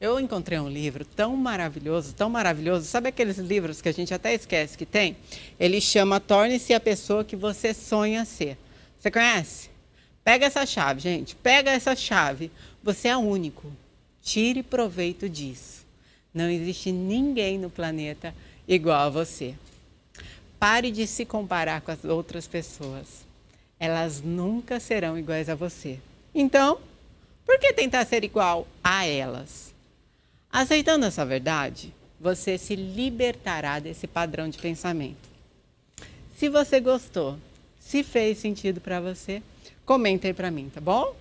Eu encontrei um livro tão maravilhoso, tão maravilhoso. Sabe aqueles livros que a gente até esquece que tem? Ele chama Torne-se a pessoa que você sonha ser. Você conhece? Pega essa chave, gente. Pega essa chave. Você é único. Tire proveito disso. Não existe ninguém no planeta igual a você. Pare de se comparar com as outras pessoas. Elas nunca serão iguais a você. Então, por que tentar ser igual a elas? Aceitando essa verdade, você se libertará desse padrão de pensamento. Se você gostou, se fez sentido para você, comenta aí para mim, tá bom?